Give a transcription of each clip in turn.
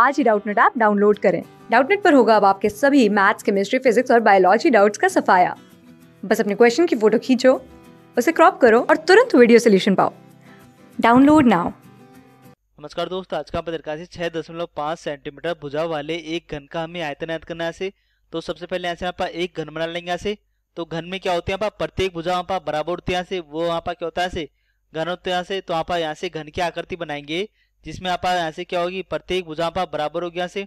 आज ही Doubtnut app download करें डाउटनेट पर होगा अब आपके सभी मैथ्स केमिस्ट्री फिजिक्स और बायोलॉजी डाउट्स का सफाया बस अपने क्वेश्चन की फोटो खींचो उसे क्रॉप करो और तुरंत वीडियो सोल्यूशन पाओ डाउनलोड नाउ नमस्कार दोस्तों आज का पत्रकार से छह दशमलव पाँच सेंटीमीटर भुजा वाले एक घन का हमें आयतन याद करना है तो सबसे पहले ऐसे यहाँ पर एक घन बना लेंगे ऐसे तो घन में क्या होते हैं यहाँ पर प्रत्येक भुजा वहाँ पर बराबर होते हैं से वो वहाँ पर क्या होता है घन होते हैं से तो वहाँ पर यहाँ से घन की आकृति बनाएंगे जिसमें आप यहाँ से क्या होगी प्रत्येक भुजा पर बराबर हो गया से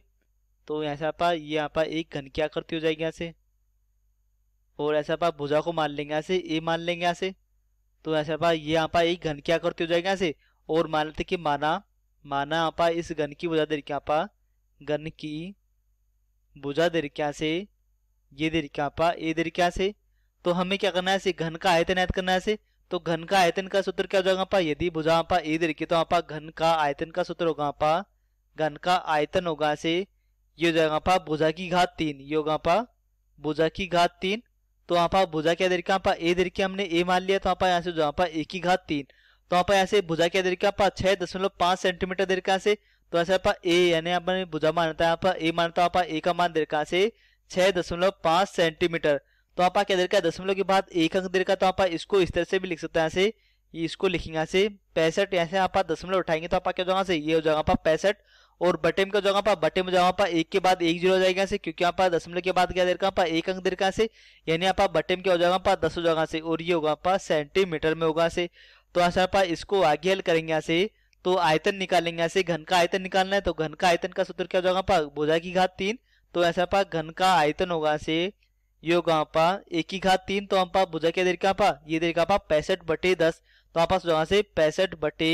तो यहाँ से आप ये यहाँ पर एक घन क्या करती हो जाएगी यहाँ से और ऐसा आप भुजा को मान लेंगे यहाँ से ए मान लेंगे यहाँ से तो ऐसा आप ये यहाँ पर एक घन क्या करती हो जाएगी यहाँ से और मान लेते कि माना माना आप इस घन की भुजा दे आप घन की भुजा दे से ये दे रखी आप ए दे से तो हमें क्या करना है घन का आयतन आयत करना है तो घन का आयतन का सूत्र क्या हो जाएगा आपा यदि बुझा आपा ए दे रखिए तो आपा घन का आयतन का सूत्र होगा आपा घन का आयतन होगा से ये हो जाएगा आपा भुजा की घात तीन ये होगा आपा भुजा की घात तीन तो आपा भुजा क्या दे रखा आपा ए दे रखी हमने ए मान लिया तो आपा यहाँ से जो आपा ए की घात तीन तो आपा यहाँ से भुजा क्या दे रखा आपा छह दशमलव पांच सेंटीमीटर दे रखा से तो ऐसे आपा ए यानी आपने भुजा मानता है आपा ए मानता है आपा ए का मान दे रखा से छह दशमलव पांच सेंटीमीटर तो आप क्या देखा दशमलव के बाद एक अंक देखा तो आप इसको इस तरह से भी लिख सकते हैं ऐसे इसको लिखेंगे ऐसे पैंसठ ऐसे से आप दशमलव उठाएंगे तो आप क्या हो जाएगा से ये हो जाएगा आप पैंसठ और बटे में क्या हो बटे में जाओ एक के बाद एक जीरो हो जाएगा से क्योंकि आप दशमलव के बाद क्या देर का एक अंक देर का से यानी आप बटे में क्या हो जाएगा आपका दस हो जाएगा से और ये होगा आपका सेंटीमीटर में होगा से तो ऐसा आप इसको आगे हल करेंगे ऐसे तो आयतन निकालेंगे ऐसे घन का आयतन निकालना है तो घन का आयतन का सूत्र क्या हो जाएगा आपका बोझा की घात तीन तो ऐसा आपका घन का आयतन होगा से योग आपा एक ही घात तीन तो आपा बुझा क्या देखा आपा ये देखा आपा पैंसठ बटे दस तो आपा जहां से पैंसठ बटे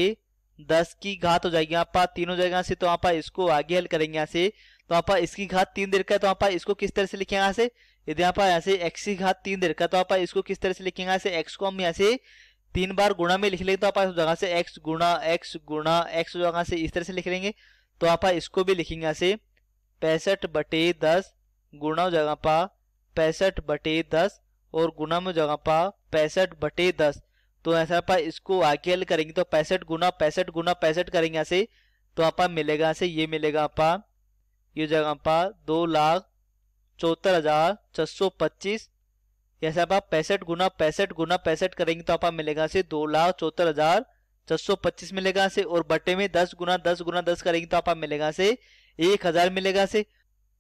दस की घात हो जाएगी आपा तीन हो जाएगा से तो आपा इसको आगे हल करेंगे यहाँ से तो आपा इसकी घात तीन देर का तो आपा इसको किस तरह से लिखेंगे यहाँ से यदि आपा यहाँ से एक्स की घात तीन देर का तो आपा इसको किस तरह से लिखेंगे यहाँ से एक्स को हम यहाँ से तीन बार गुणा में लिख लेंगे तो आप इस जगह से एक्स गुणा एक्स गुणा एक्स जगह से इस तरह से लिख लेंगे तो आप इसको भी लिखेंगे यहाँ से पैंसठ बटे दस गुणा जगह पा पैंसठ बटे दस और गुना में जगह पा पैंसठ बटे दस तो ऐसा पा इसको आगे हल करेंगे तो पैंसठ गुना पैंसठ गुना पैंसठ करेंगे ऐसे तो आप मिलेगा ऐसे से ये मिलेगा आप ये जगह पा दो लाख चौहत्तर हजार छह सौ पच्चीस ऐसे आप पैंसठ गुना पैंसठ गुना पैंसठ करेंगे तो आप मिलेगा से दो लाख चौहत्तर हजार छह सौ पच्चीस मिलेगा से और बटे में दस गुना दस गुना दस करेंगे तो आप मिलेगा से एक हजार मिलेगा से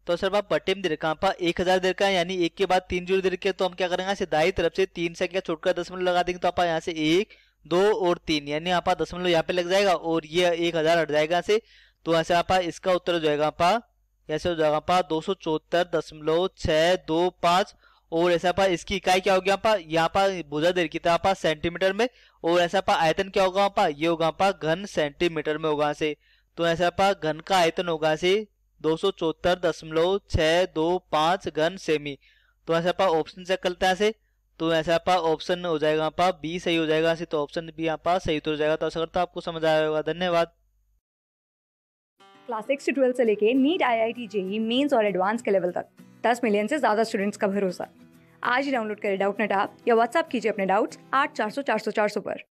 तो सर बाप पटेम दे रखा आपा एक हजार दे रखा है यानी एक के बाद तीन जीरो दे रखे तो हम क्या करेंगे दाई तरफ से तीन से क्या छोटकर दसमलव लगा देंगे तो आप यहाँ से एक दो और तीन यानी आप दसमलव यहाँ पे लग जाएगा और ये एक हजार हट जाएगा से तो यहाँ से आप इसका उत्तर हो जाएगा आप यहाँ से हो जाएगा आप दो सौ चौहत्तर दशमलव छः दो पांच और ऐसा पा इसकी इकाई क्या होगी आप यहाँ पा भुजा देर की तरह सेंटीमीटर में और ऐसा पा आयतन क्या होगा आप ये होगा आप घन सेंटीमीटर में होगा से तो ऐसा पा घन का आयतन होगा से दो सौ चौहत्तर दशमलव दो घन सेमी तो ऐसे आप ऑप्शन चेक करते हैं ऐसे तो ऐसे आप ऑप्शन हो जाएगा आपका बी सही हो जाएगा ऐसे तो ऑप्शन बी यहाँ सही तो हो जाएगा तो ऐसा करता आपको समझ आया होगा धन्यवाद क्लास सिक्स से ट्वेल्थ से लेके NEET I I T JEE mains और एडवांस के लेवल तक दस मिलियन से ज़्यादा स्टूडेंट्स का भरोसा आज ही डाउनलोड करें डाउट नेट आप या व्हाट्सअप कीजिए अपने डाउट्स आठ चार सौ चार सौ चार सौ पर